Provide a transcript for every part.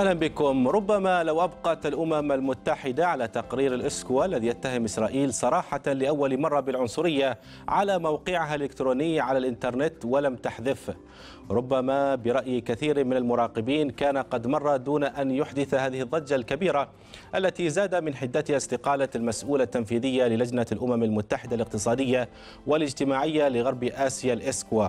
أهلا بكم ربما لو أبقت الأمم المتحدة على تقرير الإسكوا الذي يتهم إسرائيل صراحة لأول مرة بالعنصرية على موقعها الإلكتروني على الإنترنت ولم تحذفه ربما برأي كثير من المراقبين كان قد مر دون أن يحدث هذه الضجة الكبيرة التي زاد من حدتها استقالة المسؤولة التنفيذية للجنة الأمم المتحدة الاقتصادية والاجتماعية لغرب آسيا الإسكوا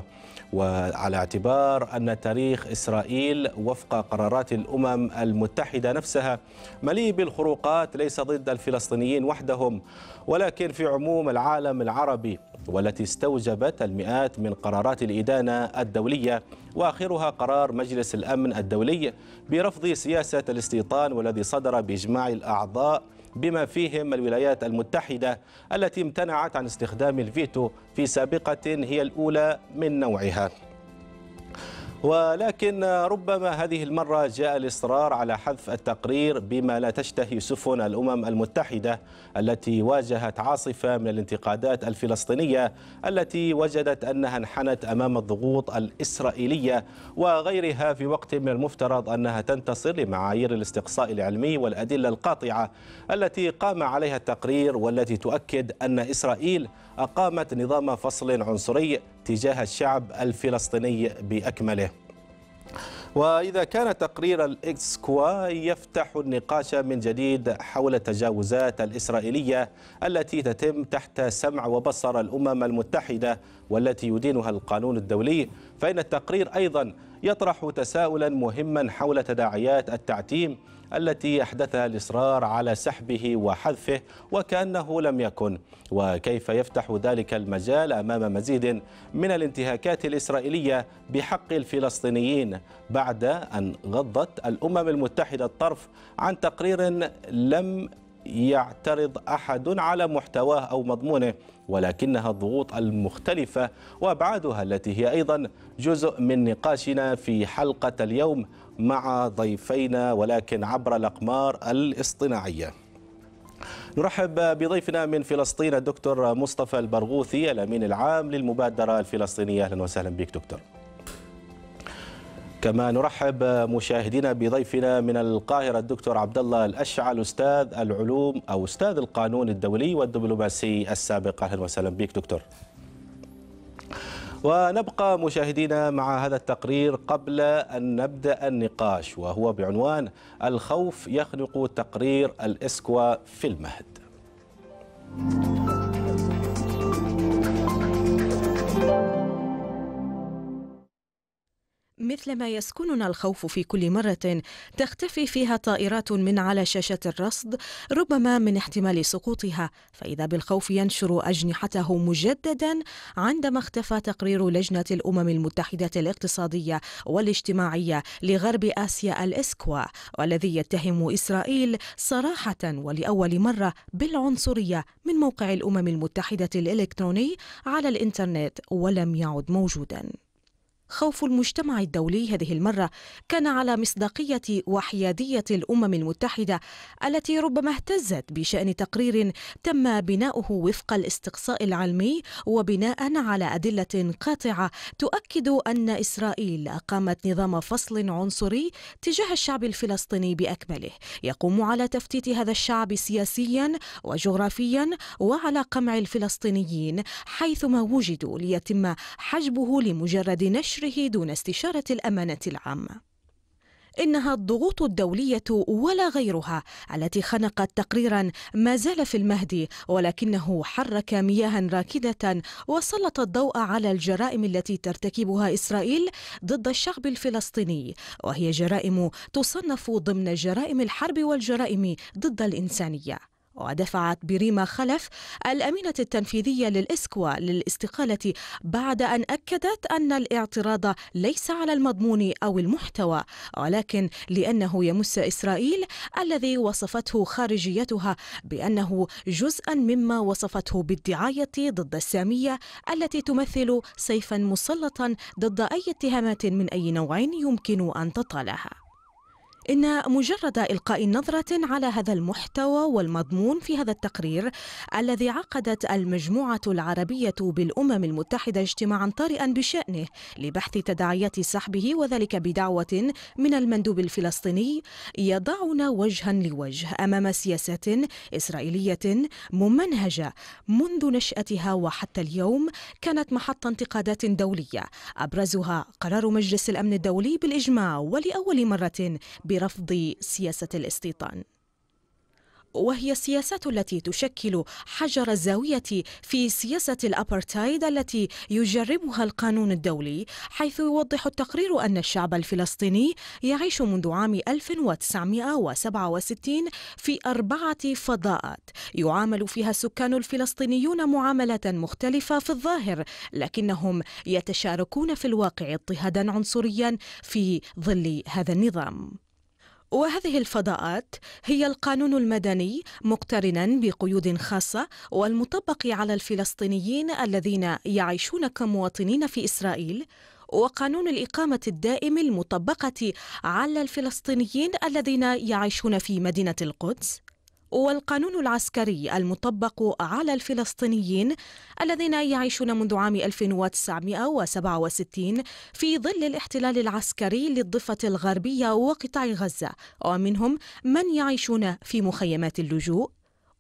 وعلى اعتبار أن تاريخ إسرائيل وفق قرارات الأمم الامم المتحده نفسها مليء بالخروقات ليس ضد الفلسطينيين وحدهم ولكن في عموم العالم العربي والتي استوجبت المئات من قرارات الإدانة الدولية وآخرها قرار مجلس الأمن الدولي برفض سياسة الاستيطان والذي صدر بإجماع الأعضاء بما فيهم الولايات المتحدة التي امتنعت عن استخدام الفيتو في سابقة هي الأولى من نوعها ولكن ربما هذه المرة جاء الإصرار على حذف التقرير بما لا تشتهي سفن الأمم المتحدة التي واجهت عاصفة من الانتقادات الفلسطينية التي وجدت أنها انحنت أمام الضغوط الإسرائيلية وغيرها في وقت من المفترض أنها تنتصر لمعايير الاستقصاء العلمي والأدلة القاطعة التي قام عليها التقرير والتي تؤكد أن إسرائيل أقامت نظام فصل عنصري تجاه الشعب الفلسطيني بأكمله وإذا كان تقرير الإكسكوا يفتح النقاش من جديد حول التجاوزات الإسرائيلية التي تتم تحت سمع وبصر الأمم المتحدة والتي يدينها القانون الدولي فإن التقرير أيضا يطرح تساؤلا مهما حول تداعيات التعتيم التي أحدثها الإصرار على سحبه وحذفه وكأنه لم يكن وكيف يفتح ذلك المجال أمام مزيد من الانتهاكات الإسرائيلية بحق الفلسطينيين بعد أن غضت الأمم المتحدة الطرف عن تقرير لم يعترض أحد على محتواه أو مضمونه ولكنها الضغوط المختلفة وأبعادها التي هي أيضا جزء من نقاشنا في حلقة اليوم مع ضيفينا ولكن عبر الأقمار الاصطناعية نرحب بضيفنا من فلسطين الدكتور مصطفى البرغوثي الأمين العام للمبادرة الفلسطينية أهلا وسهلا بك دكتور كما نرحب مشاهدينا بضيفنا من القاهرة الدكتور عبد الله الأشعل أستاذ العلوم أو أستاذ القانون الدولي والدبلوماسي السابق أهلا وسهلا بك دكتور ونبقى مشاهدينا مع هذا التقرير قبل أن نبدأ النقاش وهو بعنوان الخوف يخنق تقرير الإسكوا في المهد مثلما يسكننا الخوف في كل مرة تختفي فيها طائرات من على شاشة الرصد ربما من احتمال سقوطها فإذا بالخوف ينشر أجنحته مجددا عندما اختفى تقرير لجنة الأمم المتحدة الاقتصادية والاجتماعية لغرب آسيا الإسكوا والذي يتهم إسرائيل صراحة ولأول مرة بالعنصرية من موقع الأمم المتحدة الإلكتروني على الإنترنت ولم يعد موجودا خوف المجتمع الدولي هذه المرة كان على مصداقية وحيادية الأمم المتحدة التي ربما اهتزت بشأن تقرير تم بناؤه وفق الاستقصاء العلمي وبناء على أدلة قاطعة تؤكد أن إسرائيل أقامت نظام فصل عنصري تجاه الشعب الفلسطيني بأكمله يقوم على تفتيت هذا الشعب سياسيا وجغرافيا وعلى قمع الفلسطينيين حيثما وجدوا ليتم حجبه لمجرد نشر نشره دون استشارة الأمانة العامة إنها الضغوط الدولية ولا غيرها التي خنقت تقريرا ما زال في المهد ولكنه حرك مياها راكدة وسلط الضوء على الجرائم التي ترتكبها إسرائيل ضد الشعب الفلسطيني وهي جرائم تصنف ضمن جرائم الحرب والجرائم ضد الإنسانية ودفعت بريما خلف الأمينة التنفيذية للإسكوا للاستقالة بعد أن أكدت أن الاعتراض ليس على المضمون أو المحتوى ولكن لأنه يمس إسرائيل الذي وصفته خارجيتها بأنه جزءا مما وصفته بالدعاية ضد السامية التي تمثل سيفا مسلطا ضد أي اتهامات من أي نوع يمكن أن تطالها إن مجرد إلقاء نظرة على هذا المحتوى والمضمون في هذا التقرير الذي عقدت المجموعة العربية بالأمم المتحدة اجتماعا طارئا بشأنه لبحث تداعيات سحبه وذلك بدعوة من المندوب الفلسطيني يضعنا وجها لوجه أمام سياسات إسرائيلية ممنهجة منذ نشأتها وحتى اليوم كانت محط انتقادات دولية أبرزها قرار مجلس الأمن الدولي بالإجماع ولأول مرة برفض سياسة الاستيطان وهي السياسات التي تشكل حجر الزاوية في سياسة الأبرتايد التي يجربها القانون الدولي حيث يوضح التقرير أن الشعب الفلسطيني يعيش منذ عام 1967 في أربعة فضاءات يعامل فيها السكان الفلسطينيون معاملة مختلفة في الظاهر لكنهم يتشاركون في الواقع اضطهادا عنصريا في ظل هذا النظام وهذه الفضاءات هي القانون المدني مقترنا بقيود خاصة والمطبق على الفلسطينيين الذين يعيشون كمواطنين في إسرائيل وقانون الإقامة الدائم المطبقة على الفلسطينيين الذين يعيشون في مدينة القدس والقانون العسكري المطبق على الفلسطينيين الذين يعيشون منذ عام 1967 في ظل الاحتلال العسكري للضفة الغربية وقطاع غزة ومنهم من يعيشون في مخيمات اللجوء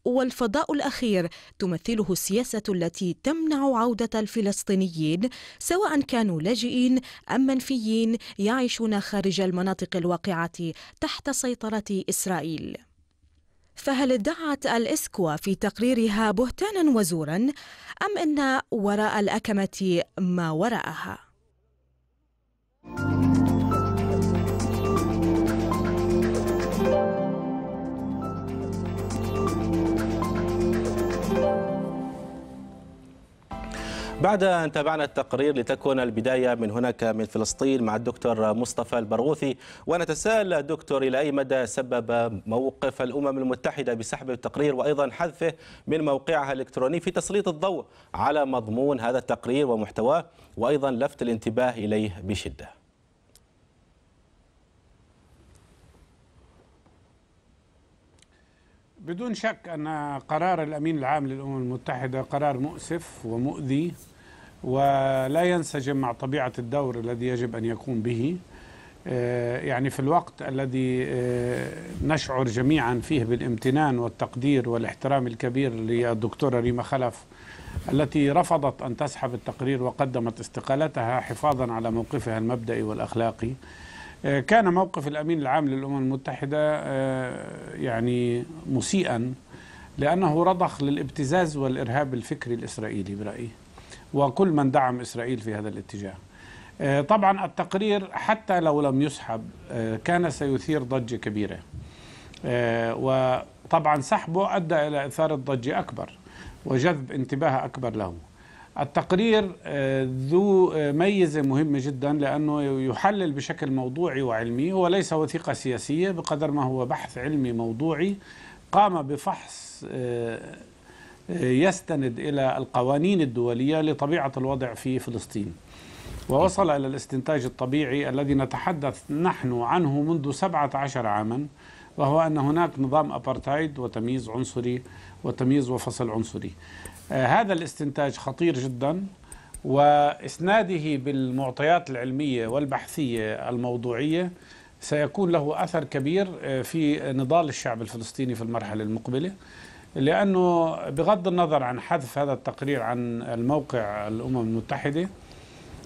والفضاء الأخير تمثله السياسة التي تمنع عودة الفلسطينيين سواء كانوا لاجئين أم منفيين يعيشون خارج المناطق الواقعة تحت سيطرة إسرائيل فهل ادعت الإسكوا في تقريرها بهتانا وزورا أم أن وراء الأكمة ما وراءها؟ بعد أن تابعنا التقرير لتكون البداية من هناك من فلسطين مع الدكتور مصطفى البرغوثي ونتساءل دكتور إلى أي مدى سبب موقف الأمم المتحدة بسحب التقرير وأيضا حذفه من موقعها الإلكتروني في تسليط الضوء على مضمون هذا التقرير ومحتواه وأيضا لفت الانتباه إليه بشدة بدون شك أن قرار الأمين العام للأمم المتحدة قرار مؤسف ومؤذي ولا ينسجم مع طبيعة الدور الذي يجب أن يقوم به آه، يعني في الوقت الذي آه، نشعر جميعا فيه بالامتنان والتقدير والاحترام الكبير للدكتورة ريما خلف التي رفضت أن تسحب التقرير وقدمت استقالتها حفاظا على موقفها المبدئي والأخلاقي آه، كان موقف الأمين العام للأمم المتحدة يعني مسيئا لأنه رضخ للابتزاز والإرهاب الفكري الإسرائيلي برأيي وكل من دعم إسرائيل في هذا الاتجاه آه، طبعا التقرير حتى لو لم يسحب آه، كان سيثير ضجة كبيرة آه، وطبعا سحبه أدى إلى إثارة ضجة أكبر وجذب انتباه أكبر له التقرير ذو ميزة مهمة جدا لأنه يحلل بشكل موضوعي وعلمي وليس وثيقة سياسية بقدر ما هو بحث علمي موضوعي قام بفحص يستند إلى القوانين الدولية لطبيعة الوضع في فلسطين ووصل إلى الاستنتاج الطبيعي الذي نتحدث نحن عنه منذ 17 عاما وهو أن هناك نظام أبرتايد وتمييز عنصري وتمييز وفصل عنصري آه، هذا الاستنتاج خطير جدا وإسناده بالمعطيات العلمية والبحثية الموضوعية سيكون له أثر كبير آه، في نضال الشعب الفلسطيني في المرحلة المقبلة لأنه بغض النظر عن حذف هذا التقرير عن الموقع الأمم المتحدة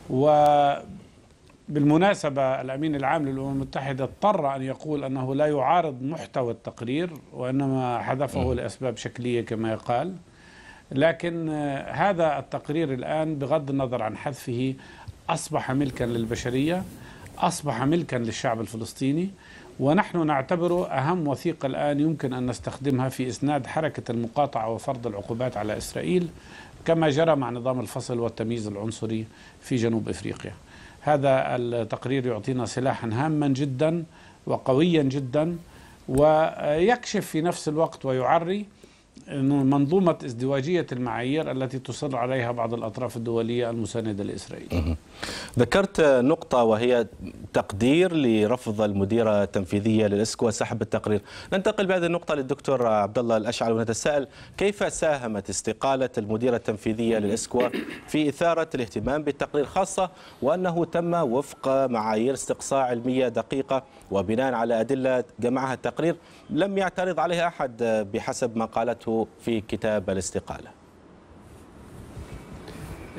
وبالمناسبة الأمين العام للأمم المتحدة اضطر أن يقول أنه لا يعارض محتوى التقرير وإنما حذفه لأسباب شكلية كما يقال لكن هذا التقرير الآن بغض النظر عن حذفه أصبح ملكا للبشرية أصبح ملكا للشعب الفلسطيني ونحن نعتبره أهم وثيقة الآن يمكن أن نستخدمها في إسناد حركة المقاطعة وفرض العقوبات على إسرائيل كما جرى مع نظام الفصل والتمييز العنصري في جنوب إفريقيا هذا التقرير يعطينا سلاحا هاما جدا وقويا جدا ويكشف في نفس الوقت ويعري انه منظومة ازدواجية المعايير التي تصر عليها بعض الأطراف الدولية المساندة لإسرائيل ذكرت نقطة وهي تقدير لرفض المديرة التنفيذية للإسكو سحب التقرير ننتقل بهذه النقطة للدكتور عبد الله الأشعل ونتساءل كيف ساهمت استقالة المديرة التنفيذية للإسكو في إثارة الاهتمام بالتقرير خاصة وأنه تم وفق معايير استقصاء علمية دقيقة وبناء على أدلة جمعها التقرير لم يعترض عليها أحد بحسب ما قالته في كتاب الاستقالة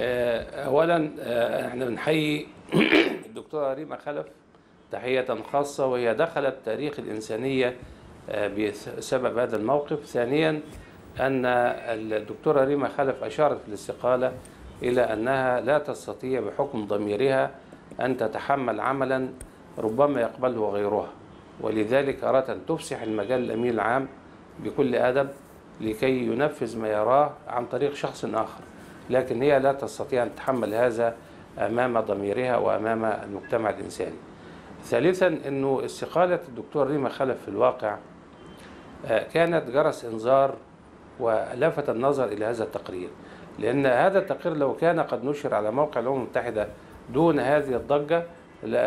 آه، أولا احنا آه، بنحيي الدكتورة ريما خلف تحية خاصة وهي دخلت تاريخ الإنسانية آه، بسبب هذا الموقف ثانيا أن الدكتورة ريما خلف أشارت في الاستقالة إلى أنها لا تستطيع بحكم ضميرها أن تتحمل عملا ربما يقبله غيرها ولذلك أردت أن تفسح المجال الأمين العام بكل أدب لكي ينفذ ما يراه عن طريق شخص آخر لكن هي لا تستطيع أن تتحمل هذا أمام ضميرها وأمام المجتمع الإنساني ثالثا أنه استقالة الدكتور ريما خلف في الواقع آه، كانت جرس إنذار ولفت النظر إلى هذا التقرير لأن هذا التقرير لو كان قد نشر على موقع الأمم المتحدة دون هذه الضجة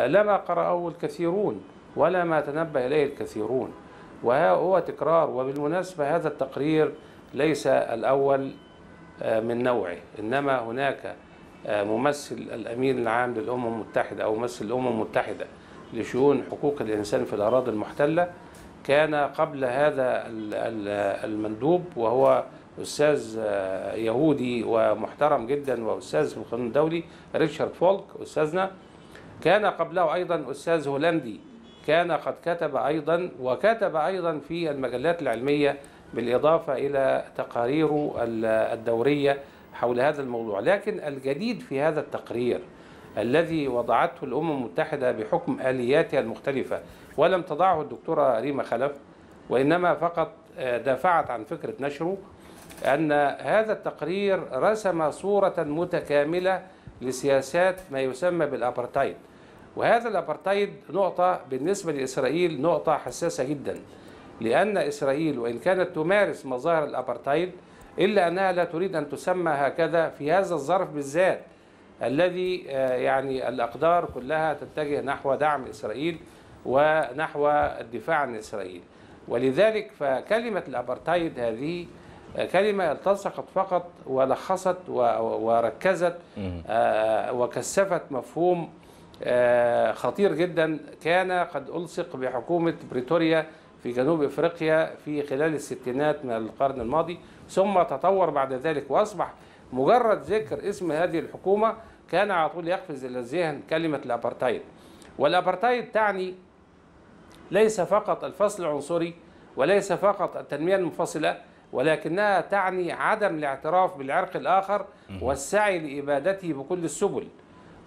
لما قرأه الكثيرون ولا ما تنبه إليه الكثيرون وهو تكرار وبالمناسبة هذا التقرير ليس الأول آه، من نوعه إنما هناك آه، ممثل الأمين العام للأمم المتحدة أو ممثل الأمم المتحدة لشؤون حقوق الإنسان في الأراضي المحتلة كان قبل هذا المندوب وهو أستاذ آه، يهودي ومحترم جدا وأستاذ في القانون الدولي ريتشارد فولك أستاذنا كان قبله أيضا أستاذ هولندي كان قد كتب أيضا وكتب أيضا في المجلات العلمية بالإضافة إلى تقاريره الدورية حول هذا الموضوع لكن الجديد في هذا التقرير الذي وضعته الأمم المتحدة بحكم آلياتها المختلفة ولم تضعه الدكتورة ريما خلف وإنما فقط آه، دافعت عن فكرة نشره أن هذا التقرير رسم صورة متكاملة لسياسات ما يسمى بالأبرتايد وهذا الابارتايد نقطه بالنسبه لاسرائيل نقطه حساسه جدا لان اسرائيل وان كانت تمارس مظاهر الابارتايد الا انها لا تريد ان تسمى هكذا في هذا الظرف بالذات الذي آه، يعني الاقدار كلها تتجه نحو دعم اسرائيل ونحو الدفاع عن اسرائيل ولذلك فكلمه الابارتايد هذه آه، كلمه التصقت فقط ولخصت وركزت آه، وكثفت مفهوم آه، خطير جدا كان قد ألصق بحكومة بريتوريا في جنوب إفريقيا في خلال الستينات من القرن الماضي ثم تطور بعد ذلك وأصبح مجرد ذكر اسم هذه الحكومة كان على طول يقفز إلى الذهن كلمة الأبرتايد والأبرتايد تعني ليس فقط الفصل العنصري وليس فقط التنمية المنفصلة ولكنها تعني عدم الاعتراف بالعرق الآخر والسعي لإبادته بكل السبل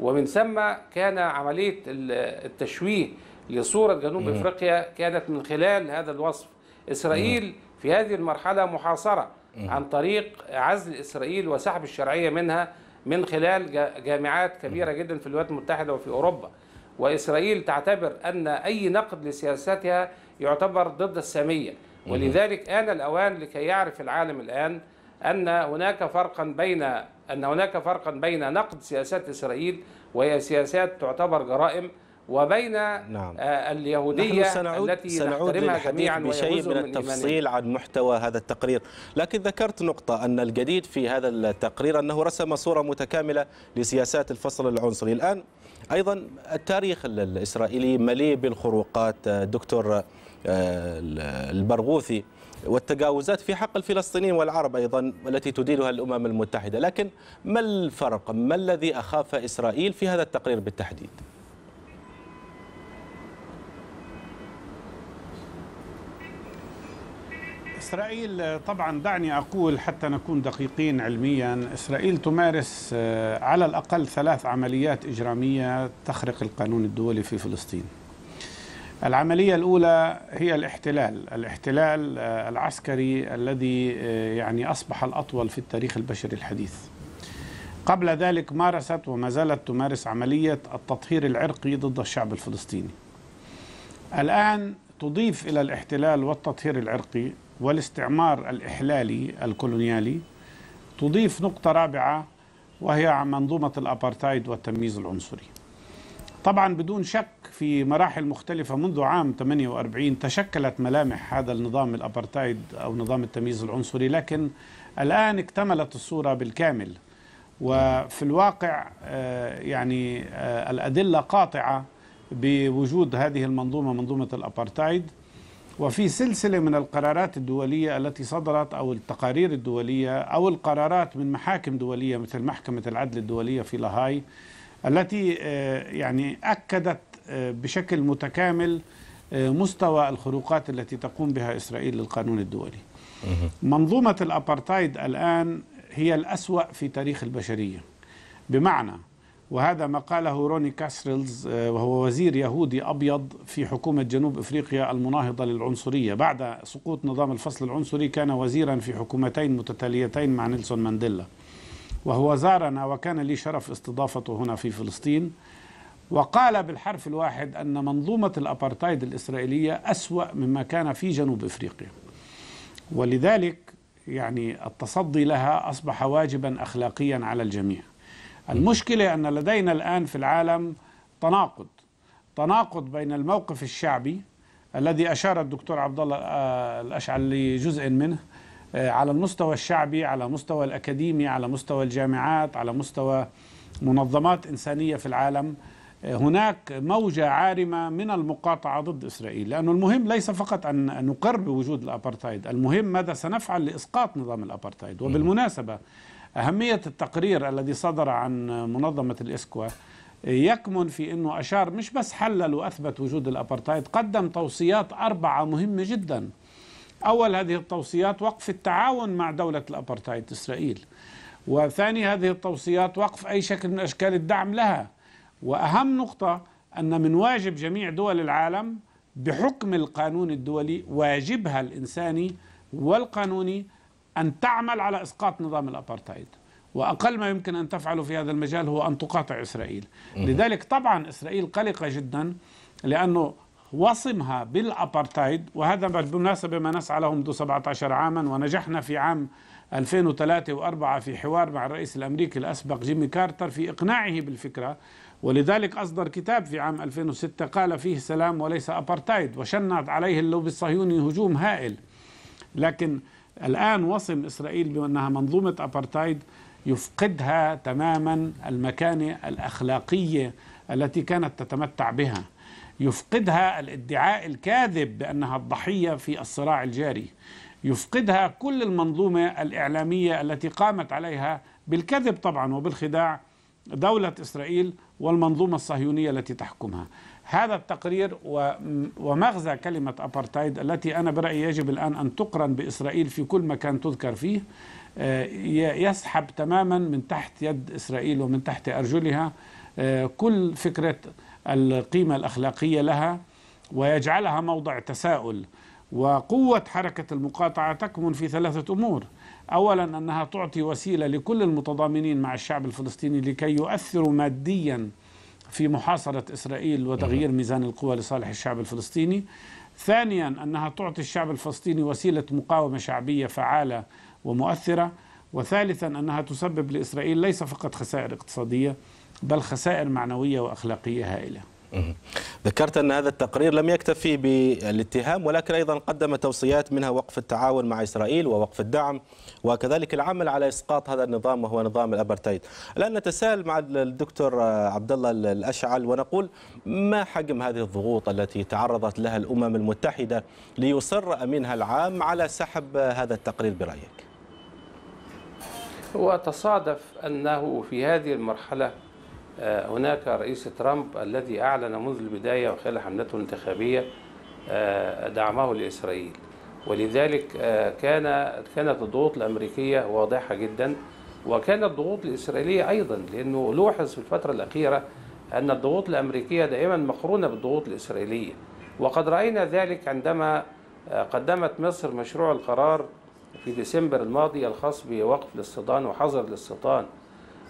ومن ثم كان عملية التشويه لصورة جنوب مم. إفريقيا كانت من خلال هذا الوصف إسرائيل مم. في هذه المرحلة محاصرة مم. عن طريق عزل إسرائيل وسحب الشرعية منها من خلال جامعات كبيرة جدا في الولايات المتحدة وفي أوروبا وإسرائيل تعتبر أن أي نقد لسياستها يعتبر ضد السامية ولذلك آن الأوان لكي يعرف العالم الآن أن هناك فرقا بين أن هناك فرقا بين نقد سياسات إسرائيل وهي سياسات تعتبر جرائم وبين نعم. آه، اليهودية نحن سنعود التي سنعود للحديث بشيء من التفصيل من عن محتوى هذا التقرير لكن ذكرت نقطة أن الجديد في هذا التقرير أنه رسم صورة متكاملة لسياسات الفصل العنصري الآن أيضا التاريخ الإسرائيلي مليء بالخروقات آه، دكتور آه، البرغوثي والتجاوزات في حق الفلسطينيين والعرب أيضا التي تديرها الأمم المتحدة لكن ما الفرق ما الذي أخاف إسرائيل في هذا التقرير بالتحديد إسرائيل طبعا دعني أقول حتى نكون دقيقين علميا إسرائيل تمارس آه، على الأقل ثلاث عمليات إجرامية تخرق القانون الدولي في فلسطين العملية الأولى هي الاحتلال الاحتلال آه، العسكري الذي آه، يعني أصبح الأطول في التاريخ البشري الحديث قبل ذلك مارست وما زالت تمارس عملية التطهير العرقي ضد الشعب الفلسطيني الآن تضيف إلى الاحتلال والتطهير العرقي والاستعمار الإحلالي الكولونيالي تضيف نقطة رابعة وهي منظومة الأبارتايد والتمييز العنصري طبعا بدون شك في مراحل مختلفة منذ عام 48 تشكلت ملامح هذا النظام الأبرتايد أو نظام التمييز العنصري لكن الآن اكتملت الصورة بالكامل وفي الواقع آه، يعني آه، الأدلة قاطعة بوجود هذه المنظومة منظومة الأبرتايد وفي سلسلة من القرارات الدولية التي صدرت أو التقارير الدولية أو القرارات من محاكم دولية مثل محكمة العدل الدولية في لاهاي التي آه، يعني أكدت آه، بشكل متكامل آه، مستوى الخروقات التي تقوم بها إسرائيل للقانون الدولي منظومة الأبارتايد الآن هي الأسوأ في تاريخ البشرية بمعنى وهذا ما قاله روني كاسرلز وهو وزير يهودي أبيض في حكومة جنوب إفريقيا المناهضة للعنصرية بعد سقوط نظام الفصل العنصري كان وزيرا في حكومتين متتاليتين مع نيلسون مانديلا وهو زارنا وكان لي شرف استضافته هنا في فلسطين وقال بالحرف الواحد أن منظومة الأبارتايد الإسرائيلية أسوأ مما كان في جنوب إفريقيا ولذلك يعني التصدي لها أصبح واجبا أخلاقيا على الجميع المشكلة أن لدينا الآن في العالم تناقض تناقض بين الموقف الشعبي الذي أشار الدكتور عبد الله آه، الأشعل لجزء منه آه، على المستوى الشعبي على مستوى الأكاديمي على مستوى الجامعات على مستوى منظمات إنسانية في العالم آه، هناك موجة عارمة من المقاطعة ضد إسرائيل لأن المهم ليس فقط أن نقر بوجود الأبرتايد المهم ماذا سنفعل لإسقاط نظام الأبرتايد وبالمناسبة أهمية التقرير الذي صدر عن منظمة الإسكوا يكمن في أنه أشار مش بس حلل وأثبت وجود الأبرتايد قدم توصيات أربعة مهمة جداً أول هذه التوصيات وقف التعاون مع دولة الأبرتايد إسرائيل وثاني هذه التوصيات وقف أي شكل من أشكال الدعم لها وأهم نقطة أن من واجب جميع دول العالم بحكم القانون الدولي واجبها الإنساني والقانوني أن تعمل على إسقاط نظام الأبرتايد وأقل ما يمكن أن تفعله في هذا المجال هو أن تقاطع إسرائيل لذلك طبعا إسرائيل قلقة جدا لأنه وصمها بالابارتايد وهذا بالمناسبه ما نسعى له منذ 17 عاما ونجحنا في عام 2003 و4 في حوار مع الرئيس الامريكي الاسبق جيمي كارتر في اقناعه بالفكره ولذلك اصدر كتاب في عام 2006 قال فيه سلام وليس ابارتايد وشنعت عليه اللوبي الصهيوني هجوم هائل لكن الان وصم اسرائيل بانها منظومه ابارتايد يفقدها تماما المكانه الاخلاقيه التي كانت تتمتع بها يفقدها الادعاء الكاذب بأنها الضحية في الصراع الجاري يفقدها كل المنظومة الإعلامية التي قامت عليها بالكذب طبعا وبالخداع دولة إسرائيل والمنظومة الصهيونية التي تحكمها هذا التقرير ومغزى كلمة أبارتايد التي أنا برأيي يجب الآن أن تقرن بإسرائيل في كل مكان تذكر فيه آه، يسحب تماما من تحت يد إسرائيل ومن تحت أرجلها آه، كل فكرة القيمة الأخلاقية لها ويجعلها موضع تساؤل وقوة حركة المقاطعة تكمن في ثلاثة أمور أولا أنها تعطي وسيلة لكل المتضامنين مع الشعب الفلسطيني لكي يؤثروا ماديا في محاصرة إسرائيل وتغيير ميزان القوى لصالح الشعب الفلسطيني ثانيا أنها تعطي الشعب الفلسطيني وسيلة مقاومة شعبية فعالة ومؤثرة وثالثا أنها تسبب لإسرائيل ليس فقط خسائر اقتصادية بل خسائر معنوية وأخلاقية هائلة ذكرت أن هذا التقرير لم يكتفي بالاتهام ولكن أيضا قدم توصيات منها وقف التعاون مع إسرائيل ووقف الدعم وكذلك العمل على إسقاط هذا النظام وهو نظام الأبرتايد الآن نتساءل مع الدكتور عبد الله الأشعل ونقول ما حجم هذه الضغوط التي تعرضت لها الأمم المتحدة ليصر أمينها العام على سحب هذا التقرير برأيك؟ هو تصادف أنه في هذه المرحلة آه، هناك رئيس ترامب الذي أعلن منذ البداية وخلال حملته الانتخابية آه، دعمه لإسرائيل ولذلك آه، كان كانت الضغوط الأمريكية واضحة جدا وكانت الضغوط الإسرائيلية أيضا لأنه لوحظ في الفترة الأخيرة أن الضغوط الأمريكية دائما مقرونة بالضغوط الإسرائيلية وقد رأينا ذلك عندما قدمت مصر مشروع القرار في ديسمبر الماضي الخاص بوقف الاستيطان وحظر الاستيطان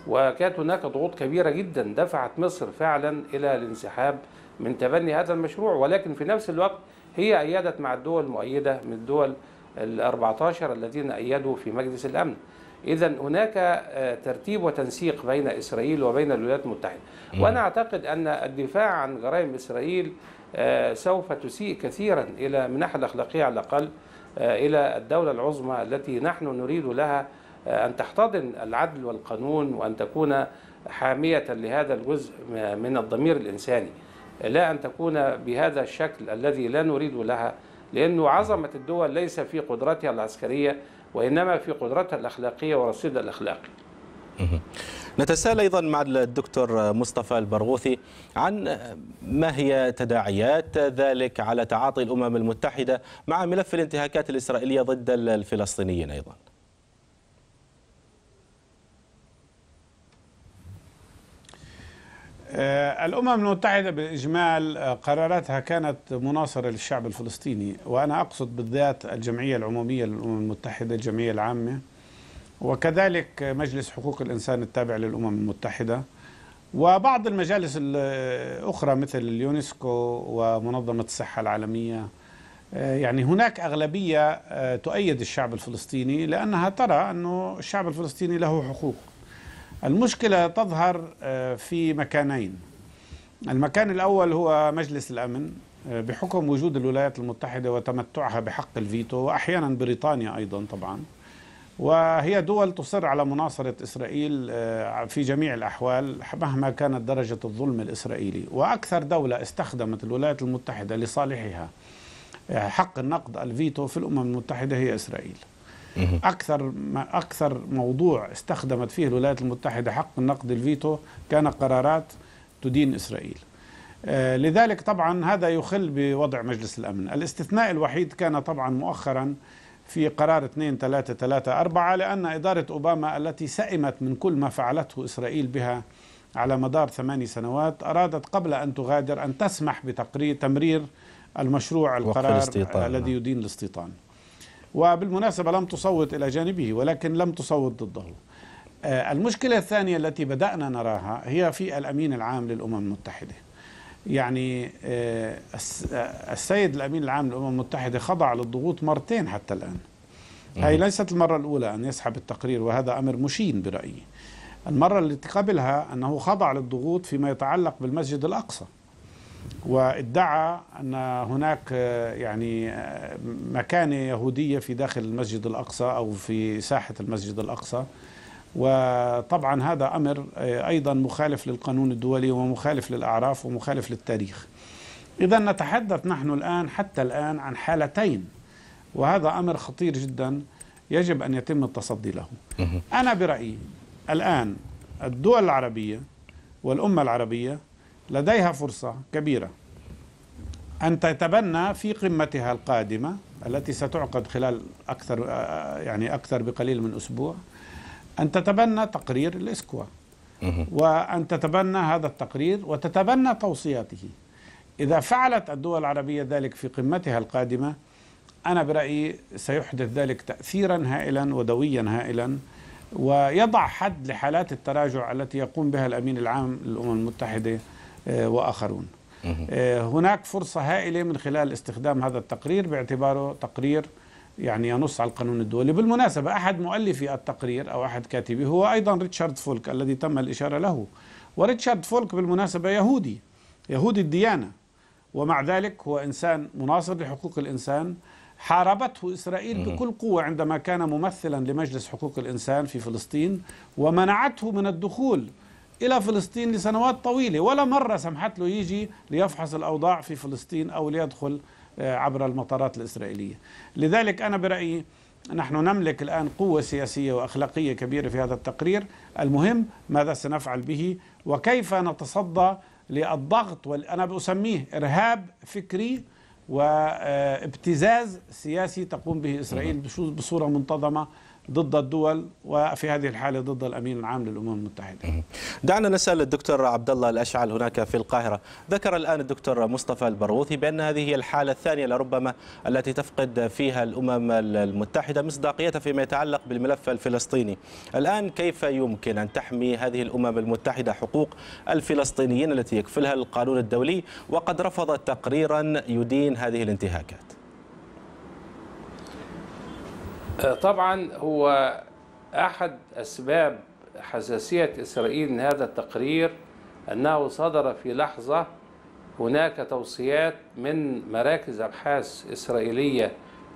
وكانت هناك ضغوط كبيرة جدا دفعت مصر فعلا إلى الانسحاب من تبني هذا المشروع ولكن في نفس الوقت هي أيدت مع الدول المؤيدة من الدول ال 14 الذين أيدوا في مجلس الأمن إذا هناك آه، ترتيب وتنسيق بين إسرائيل وبين الولايات المتحدة وأنا أعتقد أن الدفاع عن جرائم إسرائيل آه، سوف تسيء كثيرا إلى من الناحية الأخلاقية على الأقل آه، إلى الدولة العظمى التي نحن نريد لها آه، أن تحتضن العدل والقانون وأن تكون حامية لهذا الجزء من الضمير الإنساني لا أن تكون بهذا الشكل الذي لا نريد لها لأن عظمة الدول ليس في قدرتها العسكرية وإنما في قدرتها الأخلاقية ورصيدها الأخلاقي نتساءل أيضا مع الدكتور مصطفى البرغوثي عن ما هي تداعيات ذلك على تعاطي الأمم المتحدة مع ملف الانتهاكات الإسرائيلية ضد الفلسطينيين أيضا آه، الأمم المتحدة بإجمال آه، قراراتها كانت مناصرة للشعب الفلسطيني وأنا أقصد بالذات الجمعية العمومية للأمم المتحدة الجمعية العامة وكذلك مجلس حقوق الإنسان التابع للأمم المتحدة وبعض المجالس الأخرى مثل اليونسكو ومنظمة الصحة العالمية آه، يعني هناك أغلبية تؤيد الشعب الفلسطيني لأنها ترى أنه الشعب الفلسطيني له حقوق المشكلة تظهر آه، في مكانين المكان الأول هو مجلس الأمن آه، بحكم وجود الولايات المتحدة وتمتعها بحق الفيتو وأحيانا بريطانيا أيضا طبعا وهي دول تصر على مناصرة إسرائيل آه، في جميع الأحوال مهما كانت درجة الظلم الإسرائيلي وأكثر دولة استخدمت الولايات المتحدة لصالحها حق النقد الفيتو في الأمم المتحدة هي إسرائيل اكثر ما اكثر موضوع استخدمت فيه الولايات المتحده حق النقد الفيتو كان قرارات تدين اسرائيل آه، لذلك طبعا هذا يخل بوضع مجلس الامن الاستثناء الوحيد كان طبعا مؤخرا في قرار 2334 لأن إدارة أوباما التي سئمت من كل ما فعلته إسرائيل بها على مدار ثماني سنوات أرادت قبل أن تغادر أن تسمح بتقرير تمرير المشروع القرار الذي يدين الاستيطان وبالمناسبة لم تصوت إلى جانبه ولكن لم تصوت ضده آه، المشكلة الثانية التي بدأنا نراها هي في الأمين العام للأمم المتحدة يعني آه، آه، السيد الأمين العام للأمم المتحدة خضع للضغوط مرتين حتى الآن هي ليست المرة الأولى أن يسحب التقرير وهذا أمر مشين برأيي المرة التي قبلها أنه خضع للضغوط فيما يتعلق بالمسجد الأقصى وادعى ان هناك آه، يعني آه، مكانه يهوديه في داخل المسجد الاقصى او في ساحه المسجد الاقصى وطبعا هذا امر آه، ايضا مخالف للقانون الدولي ومخالف للاعراف ومخالف للتاريخ. اذا نتحدث نحن الان حتى الان عن حالتين وهذا امر خطير جدا يجب ان يتم التصدي له. انا برايي الان الدول العربيه والامه العربيه لديها فرصة كبيرة أن تتبنى في قمتها القادمة التي ستعقد خلال أكثر يعني أكثر بقليل من أسبوع أن تتبنى تقرير الإسكوا وأن تتبنى هذا التقرير وتتبنى توصياته إذا فعلت الدول العربية ذلك في قمتها القادمة أنا برأيي سيحدث ذلك تأثيرا هائلا ودويا هائلا ويضع حد لحالات التراجع التي يقوم بها الأمين العام للأمم المتحدة آه، وآخرون آه، هناك فرصة هائلة من خلال استخدام هذا التقرير باعتباره تقرير يعني ينص على القانون الدولي بالمناسبة أحد مؤلفي التقرير أو أحد كاتبه هو أيضا ريتشارد فولك الذي تم الإشارة له وريتشارد فولك بالمناسبة يهودي يهودي الديانة ومع ذلك هو إنسان مناصر لحقوق الإنسان حاربته إسرائيل بكل قوة عندما كان ممثلا لمجلس حقوق الإنسان في فلسطين ومنعته من الدخول إلى فلسطين لسنوات طويلة ولا مرة سمحت له يجي ليفحص الأوضاع في فلسطين أو ليدخل آه، عبر المطارات الإسرائيلية لذلك أنا برأيي نحن نملك الآن قوة سياسية وأخلاقية كبيرة في هذا التقرير المهم ماذا سنفعل به وكيف نتصدى للضغط وأنا بسميه إرهاب فكري وابتزاز سياسي تقوم به إسرائيل نعم. بصورة منتظمة ضد الدول وفي هذه الحاله ضد الامين العام للامم المتحده. دعنا نسال الدكتور عبد الله الاشعل هناك في القاهره، ذكر الان الدكتور مصطفى البرغوثي بان هذه هي الحاله الثانيه لربما التي تفقد فيها الامم المتحده مصداقيتها فيما يتعلق بالملف الفلسطيني. الان كيف يمكن ان تحمي هذه الامم المتحده حقوق الفلسطينيين التي يكفلها القانون الدولي وقد رفضت تقريرا يدين هذه الانتهاكات؟ آه، طبعا هو أحد أسباب حساسية إسرائيل من هذا التقرير أنه صدر في لحظة هناك توصيات من مراكز أبحاث إسرائيلية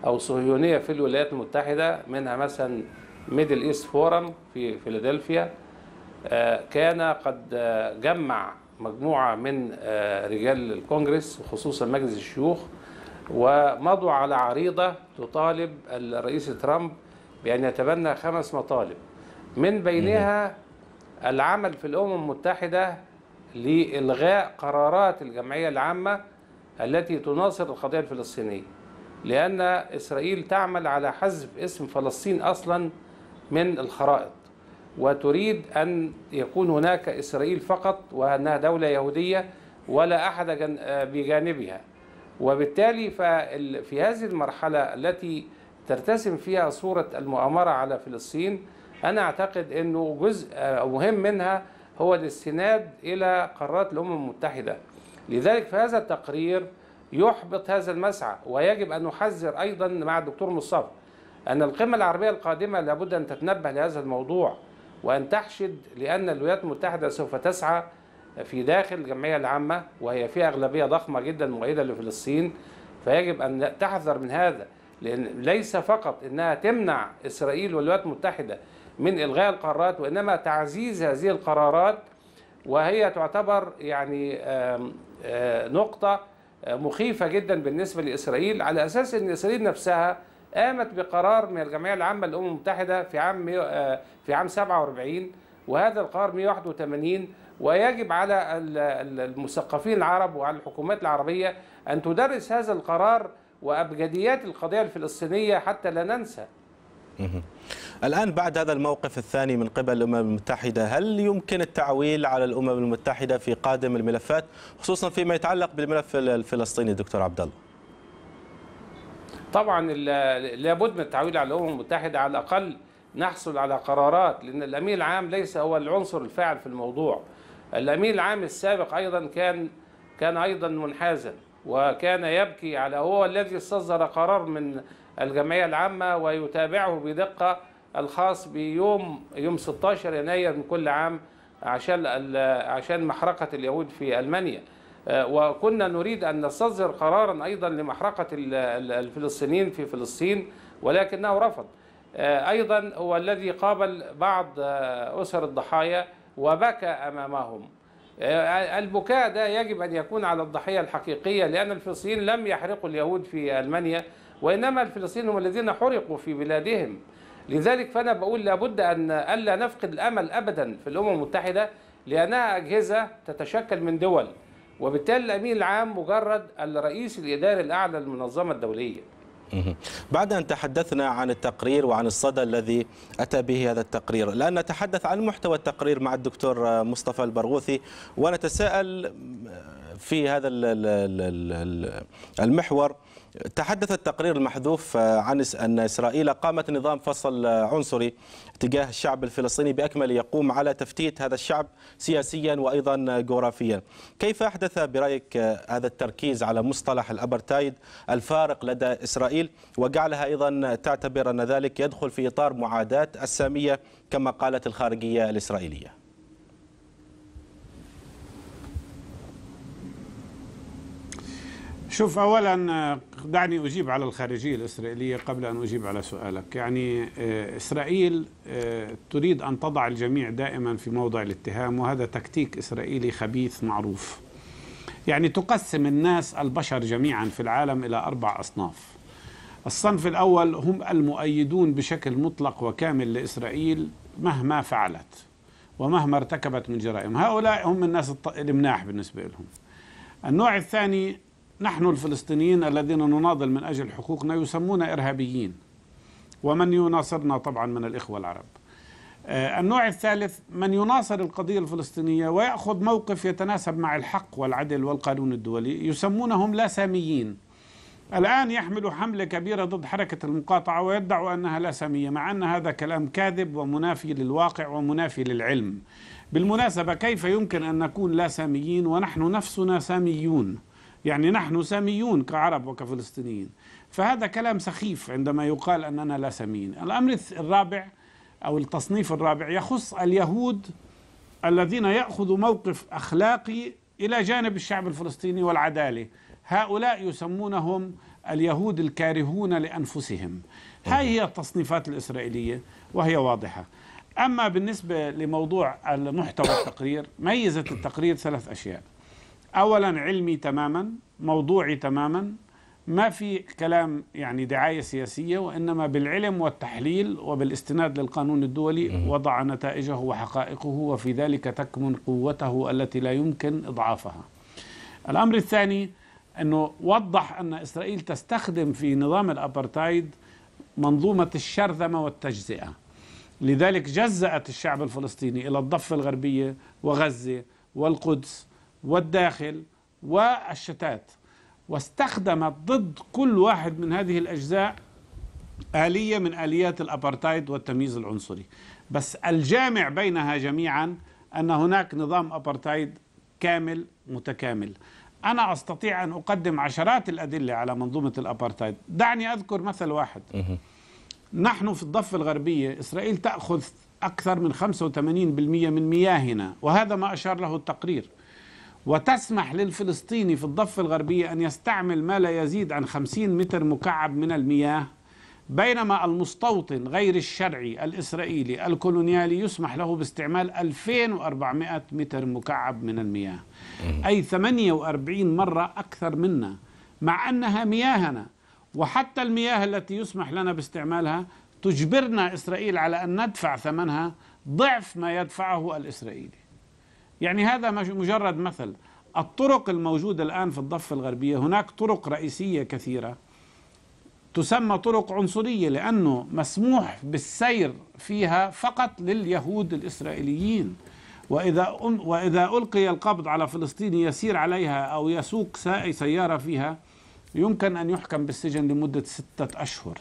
أو صهيونية في الولايات المتحدة منها مثلا ميدل إيست فورم في فيلادلفيا آه، كان قد جمع مجموعة من آه، رجال الكونجرس وخصوصا مجلس الشيوخ ومضوا على عريضة تطالب الرئيس ترامب بأن يتبنى خمس مطالب من بينها العمل في الأمم المتحدة لإلغاء قرارات الجمعية العامة التي تناصر القضية الفلسطينية لأن إسرائيل تعمل على حذف اسم فلسطين أصلا من الخرائط وتريد أن يكون هناك إسرائيل فقط وأنها دولة يهودية ولا أحد بجانبها وبالتالي في هذه المرحلة التي ترتسم فيها صورة المؤامرة على فلسطين أنا أعتقد أنه جزء مهم منها هو الاستناد إلى قرارات الأمم المتحدة لذلك في هذا التقرير يحبط هذا المسعى ويجب أن نحذر أيضا مع الدكتور مصطفى أن القمة العربية القادمة لابد أن تتنبه لهذا الموضوع وأن تحشد لأن الولايات المتحدة سوف تسعى في داخل الجمعية العامة وهي فيها أغلبية ضخمة جدا مؤيدة لفلسطين فيجب أن تحذر من هذا لأن ليس فقط أنها تمنع إسرائيل والولايات المتحدة من إلغاء القرارات وإنما تعزيز هذه القرارات وهي تعتبر يعني نقطة مخيفة جدا بالنسبة لإسرائيل على أساس أن إسرائيل نفسها قامت بقرار من الجمعية العامة للأمم المتحدة في عام آه، في عام 47 وهذا القرار 181 ويجب على المثقفين العرب وعلى الحكومات العربية أن تدرس هذا القرار وأبجديات القضية الفلسطينية حتى لا ننسى الآن بعد هذا الموقف الثاني من قبل الأمم المتحدة هل يمكن التعويل على الأمم المتحدة في قادم الملفات خصوصا فيما يتعلق بالملف الفلسطيني دكتور عبد الله طبعا لابد من التعويل على الأمم المتحدة على الأقل نحصل على قرارات لأن الأمين العام ليس هو العنصر الفاعل في الموضوع الأمين العام السابق أيضا كان كان أيضا منحازا وكان يبكي على هو الذي استصدر قرار من الجمعية العامة ويتابعه بدقة الخاص بيوم يوم 16 يناير من كل عام عشان عشان محرقة اليهود في ألمانيا آه، وكنا نريد أن نستصدر قرارا أيضا لمحرقة الفلسطينيين في فلسطين ولكنه رفض آه، أيضا هو الذي قابل بعض آه، أسر الضحايا وبكى امامهم آه، البكاء ده يجب ان يكون على الضحيه الحقيقيه لان الفلسطينيين لم يحرقوا اليهود في المانيا وانما الفلسطينيين هم الذين حرقوا في بلادهم لذلك فانا بقول لابد ان الا نفقد الامل ابدا في الامم المتحده لانها اجهزه تتشكل من دول وبالتالي الامين العام مجرد الرئيس الاداري الاعلى للمنظمه الدوليه بعد أن تحدثنا عن التقرير وعن الصدى الذي أتى به هذا التقرير الآن نتحدث عن محتوى التقرير مع الدكتور مصطفى البرغوثي ونتساءل في هذا المحور تحدث التقرير المحذوف آه، عن أن إسرائيل قامت نظام فصل آه، عنصري تجاه الشعب الفلسطيني بأكمله يقوم على تفتيت هذا الشعب سياسيا وأيضا جغرافيا كيف أحدث برأيك آه، هذا التركيز على مصطلح الأبرتايد الفارق لدى إسرائيل وجعلها أيضا تعتبر أن ذلك يدخل في إطار معاداة السامية كما قالت الخارجية الإسرائيلية شوف اولا دعني أجيب على الخارجية الإسرائيلية قبل أن أجيب على سؤالك يعني آه، إسرائيل آه، تريد أن تضع الجميع دائما في موضع الاتهام وهذا تكتيك إسرائيلي خبيث معروف يعني تقسم الناس البشر جميعا في العالم إلى أربع أصناف الصنف الأول هم المؤيدون بشكل مطلق وكامل لإسرائيل مهما فعلت ومهما ارتكبت من جرائم هؤلاء هم الناس المناح بالنسبة لهم النوع الثاني نحن الفلسطينيين الذين نناضل من أجل حقوقنا يسمون إرهابيين ومن يناصرنا طبعا من الإخوة العرب آه، النوع الثالث من يناصر القضية الفلسطينية ويأخذ موقف يتناسب مع الحق والعدل والقانون الدولي يسمونهم لا ساميين الآن يحملوا حملة كبيرة ضد حركة المقاطعة ويدعوا أنها لا سامية مع أن هذا كلام كاذب ومنافي للواقع ومنافي للعلم بالمناسبة كيف يمكن أن نكون لا ساميين ونحن نفسنا ساميون يعني نحن ساميون كعرب وكفلسطينيين فهذا كلام سخيف عندما يقال أننا لا ساميين الأمر الرابع أو التصنيف الرابع يخص اليهود الذين يأخذوا موقف أخلاقي إلى جانب الشعب الفلسطيني والعدالة هؤلاء يسمونهم اليهود الكارهون لأنفسهم هاي هي التصنيفات الإسرائيلية وهي واضحة أما بالنسبة لموضوع المحتوى التقرير ميزة التقرير ثلاث أشياء أولا علمي تماما موضوعي تماما ما في كلام يعني دعاية سياسية وإنما بالعلم والتحليل وبالاستناد للقانون الدولي وضع نتائجه وحقائقه وفي ذلك تكمن قوته التي لا يمكن إضعافها الأمر الثاني أنه وضح أن إسرائيل تستخدم في نظام الأبرتايد منظومة الشرذمة والتجزئة لذلك جزأت الشعب الفلسطيني إلى الضفة الغربية وغزة والقدس والداخل والشتات واستخدمت ضد كل واحد من هذه الأجزاء آلية من آليات الأبرتايد والتمييز العنصري بس الجامع بينها جميعا أن هناك نظام أبرتايد كامل متكامل أنا أستطيع أن أقدم عشرات الأدلة على منظومة الأبرتايد دعني أذكر مثل واحد نحن في الضفة الغربية إسرائيل تأخذ أكثر من 85% من مياهنا وهذا ما أشار له التقرير وتسمح للفلسطيني في الضفة الغربية أن يستعمل ما لا يزيد عن 50 متر مكعب من المياه بينما المستوطن غير الشرعي الإسرائيلي الكولونيالي يسمح له باستعمال 2400 متر مكعب من المياه أي 48 مرة أكثر منا مع أنها مياهنا وحتى المياه التي يسمح لنا باستعمالها تجبرنا إسرائيل على أن ندفع ثمنها ضعف ما يدفعه الإسرائيلي يعني هذا مجرد مثل الطرق الموجودة الآن في الضفة الغربية هناك طرق رئيسية كثيرة تسمى طرق عنصرية لأنه مسموح بالسير فيها فقط لليهود الإسرائيليين وإذا, وإذا ألقي القبض على فلسطيني يسير عليها أو يسوق سيارة فيها يمكن أن يحكم بالسجن لمدة ستة أشهر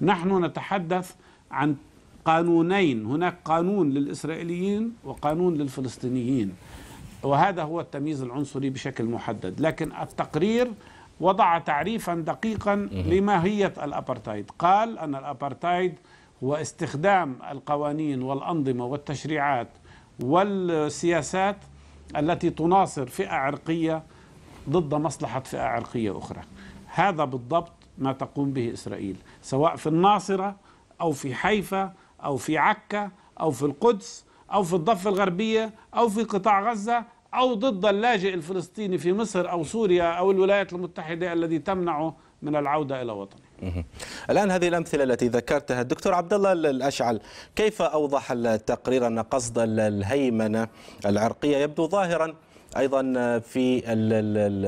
نحن نتحدث عن قانونين هناك قانون للإسرائيليين وقانون للفلسطينيين وهذا هو التمييز العنصري بشكل محدد لكن التقرير وضع تعريفا دقيقا لماهية الأبرتايد قال أن الأبرتايد هو استخدام القوانين والأنظمة والتشريعات والسياسات التي تناصر فئة عرقية ضد مصلحة فئة عرقية أخرى هذا بالضبط ما تقوم به إسرائيل سواء في الناصرة أو في حيفا أو في عكا أو في القدس أو في الضفة الغربية أو في قطاع غزة أو ضد اللاجئ الفلسطيني في مصر أو سوريا أو الولايات المتحدة الذي تمنعه من العودة إلى وطنه الآن هذه الأمثلة التي ذكرتها الدكتور عبد الله الأشعل كيف أوضح التقرير أن قصد الهيمنة العرقية يبدو ظاهرا ايضا في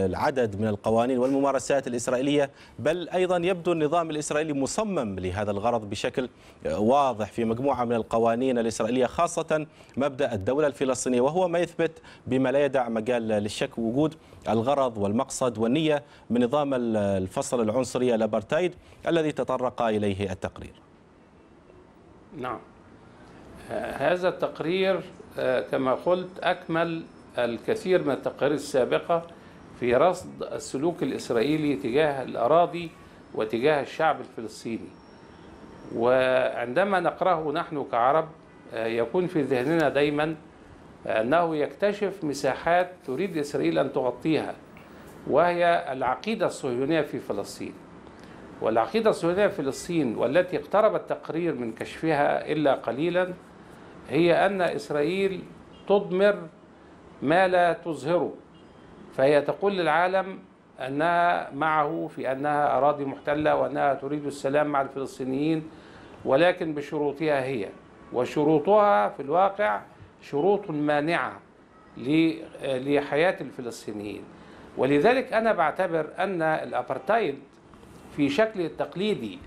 العدد من القوانين والممارسات الاسرائيليه بل ايضا يبدو النظام الاسرائيلي مصمم لهذا الغرض بشكل واضح في مجموعه من القوانين الاسرائيليه خاصه مبدا الدوله الفلسطينيه وهو ما يثبت بما لا يدع مجال للشك وجود الغرض والمقصد والنيه من نظام الفصل العنصري الابرتايد الذي تطرق اليه التقرير. نعم آه، هذا التقرير آه، كما قلت أكمل الكثير من التقارير السابقة في رصد السلوك الإسرائيلي تجاه الأراضي وتجاه الشعب الفلسطيني وعندما نقرأه نحن كعرب آه، يكون في ذهننا دايما أنه يكتشف مساحات تريد إسرائيل أن تغطيها وهي العقيدة الصهيونية في فلسطين والعقيدة الصهيونية في فلسطين والتي اقترب التقرير من كشفها إلا قليلا هي أن إسرائيل تضمر ما لا تظهره فهي تقول للعالم أنها معه في أنها أراضي محتلة وأنها تريد السلام مع الفلسطينيين ولكن بشروطها هي وشروطها في الواقع شروط مانعة لحياة الفلسطينيين ولذلك أنا بعتبر أن الأبرتايد في شكله التقليدي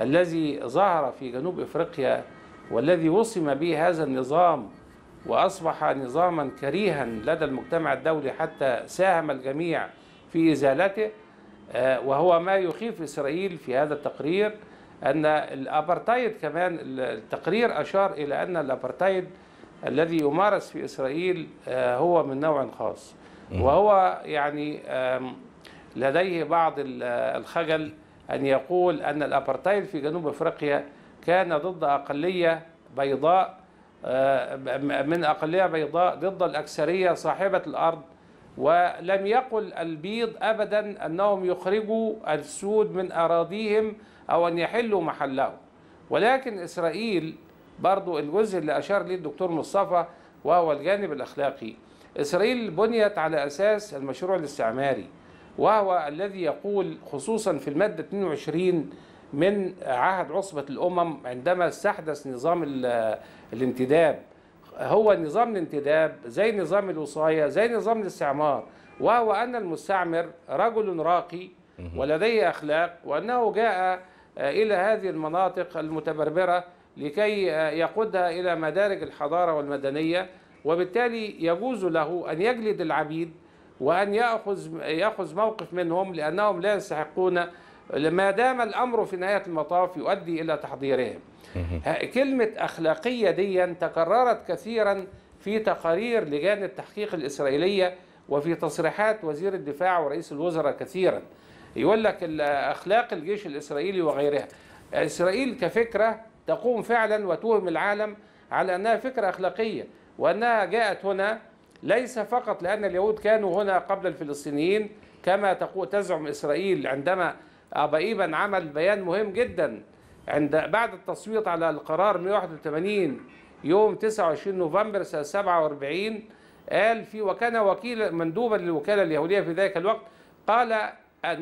الذي ظهر في جنوب إفريقيا والذي وصم به هذا النظام وأصبح نظاما كريها لدى المجتمع الدولي حتى ساهم الجميع في إزالته آه، وهو ما يخيف إسرائيل في هذا التقرير أن الأبرتايد كمان التقرير أشار إلى أن الأبرتايد الذي يمارس في إسرائيل آه، هو من نوع خاص وهو يعني لديه بعض آه، الخجل أن يقول أن الأبرتايد في جنوب أفريقيا كان ضد أقلية بيضاء آه، من أقلية بيضاء ضد الأكثرية صاحبة الأرض ولم يقل البيض أبدا أنهم يخرجوا السود من أراضيهم أو أن يحلوا محله ولكن إسرائيل برضو الجزء اللي أشار ليه الدكتور مصطفى وهو الجانب الأخلاقي إسرائيل بنيت على أساس المشروع الاستعماري وهو الذي يقول خصوصا في المادة 22 من عهد عصبة الأمم عندما استحدث نظام الانتداب هو نظام الانتداب زي نظام الوصاية زي نظام الاستعمار وهو أن المستعمر رجل راقي ولديه أخلاق وأنه جاء آه، إلى هذه المناطق المتبربرة لكي آه، يقودها إلى مدارج الحضارة والمدنية وبالتالي يجوز له أن يجلد العبيد وأن يأخذ, يأخذ موقف منهم لأنهم لا يستحقون ما دام الامر في نهايه المطاف يؤدي الى تحضيرهم كلمه اخلاقيه دي تكررت كثيرا في تقارير لجان التحقيق الاسرائيليه وفي تصريحات وزير الدفاع ورئيس الوزراء كثيرا يقول لك اخلاق الجيش الاسرائيلي وغيرها اسرائيل كفكره تقوم فعلا وتوهم العالم على انها فكره اخلاقيه وانها جاءت هنا ليس فقط لان اليهود كانوا هنا قبل الفلسطينيين كما تزعم اسرائيل عندما ابا ايبن عمل بيان مهم جدا عند بعد التصويت على القرار 181 يوم 29 نوفمبر سنه 47 قال في وكان وكيل مندوبا للوكاله اليهوديه في ذلك الوقت قال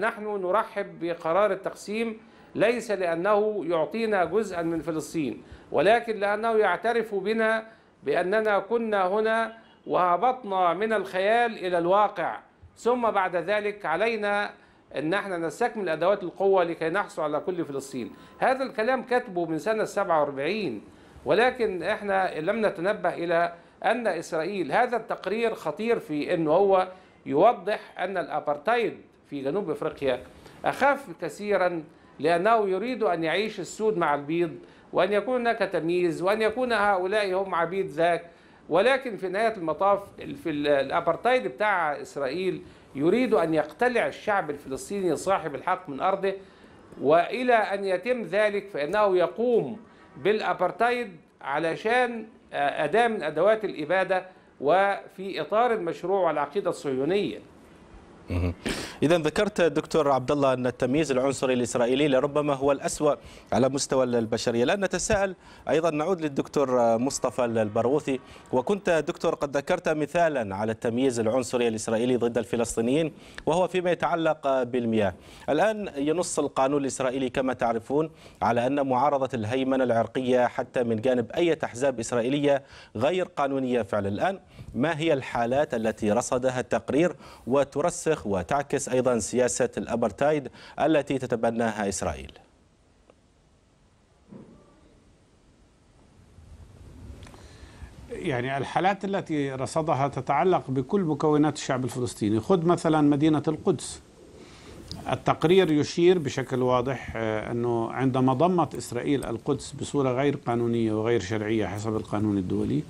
نحن نرحب بقرار التقسيم ليس لانه يعطينا جزءا من فلسطين ولكن لانه يعترف بنا باننا كنا هنا وهبطنا من الخيال الى الواقع ثم بعد ذلك علينا ان احنا نستكمل ادوات القوه لكي نحصل على كل فلسطين هذا الكلام كتبه من سنه 47 ولكن احنا لم نتنبه الى ان اسرائيل هذا التقرير خطير في انه هو يوضح ان الابارتايد في جنوب افريقيا اخف كثيرا لانه يريد ان يعيش السود مع البيض وان يكون هناك تمييز وان يكون هؤلاء هم عبيد ذاك ولكن في نهايه المطاف في الابارتايد بتاع اسرائيل يريد أن يقتلع الشعب الفلسطيني صاحب الحق من أرضه وإلى أن يتم ذلك فإنه يقوم بالأبرتايد علشان آه، أداة من أدوات الإبادة وفي إطار المشروع والعقيدة الصهيونية إذا ذكرت دكتور عبد الله أن التمييز العنصري الإسرائيلي لربما هو الأسوأ على مستوى البشرية الآن نتساءل أيضا نعود للدكتور مصطفى البرغوثي وكنت دكتور قد ذكرت مثالا على التمييز العنصري الإسرائيلي ضد الفلسطينيين وهو فيما يتعلق بالمياه الآن ينص القانون الإسرائيلي كما تعرفون على أن معارضة الهيمنة العرقية حتى من جانب أي أحزاب إسرائيلية غير قانونية فعلا الآن ما هي الحالات التي رصدها التقرير وترسخ وتعكس أيضا سياسة الأبرتايد التي تتبناها إسرائيل يعني الحالات التي رصدها تتعلق بكل مكونات الشعب الفلسطيني خذ مثلا مدينة القدس التقرير يشير بشكل واضح آه، أنه عندما ضمت إسرائيل القدس بصورة غير قانونية وغير شرعية حسب القانون الدولي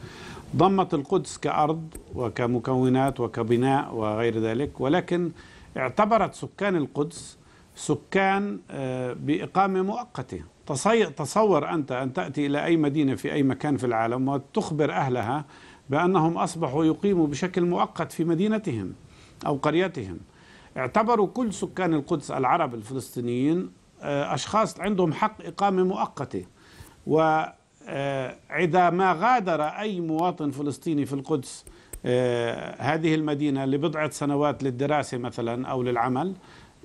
ضمت القدس كأرض وكمكونات وكبناء وغير ذلك ولكن اعتبرت سكان القدس سكان آه، بإقامة مؤقتة تصور أنت أن تأتي إلى أي مدينة في أي مكان في العالم وتخبر أهلها بأنهم أصبحوا يقيموا بشكل مؤقت في مدينتهم أو قريتهم اعتبروا كل سكان القدس العرب الفلسطينيين آه، أشخاص عندهم حق إقامة مؤقتة و عندما آه، غادر أي مواطن فلسطيني في القدس آه، هذه المدينة لبضعة سنوات للدراسة مثلا أو للعمل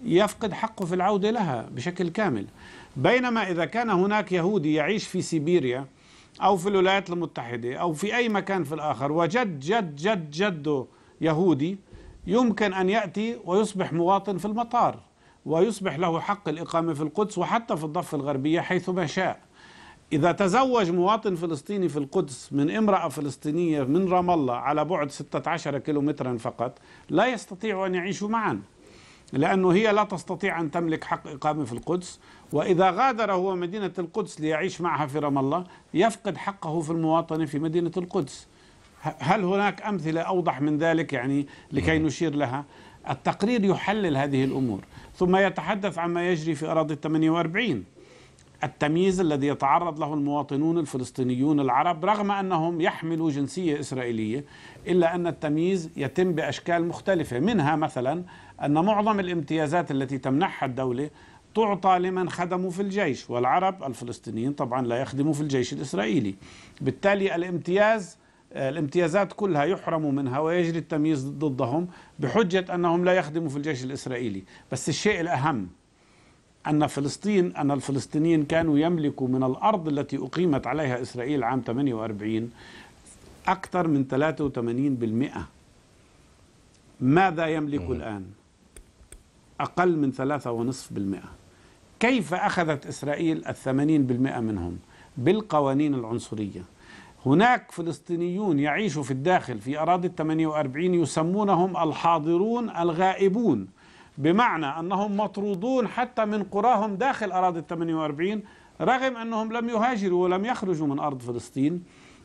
يفقد حقه في العودة لها بشكل كامل بينما إذا كان هناك يهودي يعيش في سيبيريا أو في الولايات المتحدة أو في أي مكان في الآخر وجد جد جد جده يهودي يمكن أن يأتي ويصبح مواطن في المطار ويصبح له حق الإقامة في القدس وحتى في الضفة الغربية حيثما شاء إذا تزوج مواطن فلسطيني في القدس من امرأة فلسطينية من رام الله على بعد 16 كيلومترا فقط لا يستطيع أن يعيشوا معا لأنه هي لا تستطيع أن تملك حق إقامة في القدس وإذا غادر هو مدينة القدس ليعيش معها في رام الله يفقد حقه في المواطنة في مدينة القدس هل هناك أمثلة أوضح من ذلك يعني لكي نعم. نشير لها التقرير يحلل هذه الأمور ثم يتحدث عما يجري في أراضي 48 التمييز الذي يتعرض له المواطنون الفلسطينيون العرب رغم انهم يحملوا جنسيه اسرائيليه الا ان التمييز يتم باشكال مختلفه منها مثلا ان معظم الامتيازات التي تمنحها الدوله تعطى لمن خدموا في الجيش والعرب الفلسطينيين طبعا لا يخدموا في الجيش الاسرائيلي بالتالي الامتياز الامتيازات كلها يحرموا منها ويجري التمييز ضدهم بحجه انهم لا يخدموا في الجيش الاسرائيلي بس الشيء الاهم أن فلسطين أن الفلسطينيين كانوا يملكوا من الأرض التي أقيمت عليها إسرائيل عام 48 أكثر من 83% ماذا يملك الآن؟ أقل من 3.5% كيف أخذت إسرائيل الثمانين بالمئة منهم بالقوانين العنصرية هناك فلسطينيون يعيشوا في الداخل في أراضي 48 يسمونهم الحاضرون الغائبون بمعنى أنهم مطرودون حتى من قراهم داخل أراضي 48 رغم أنهم لم يهاجروا ولم يخرجوا من أرض فلسطين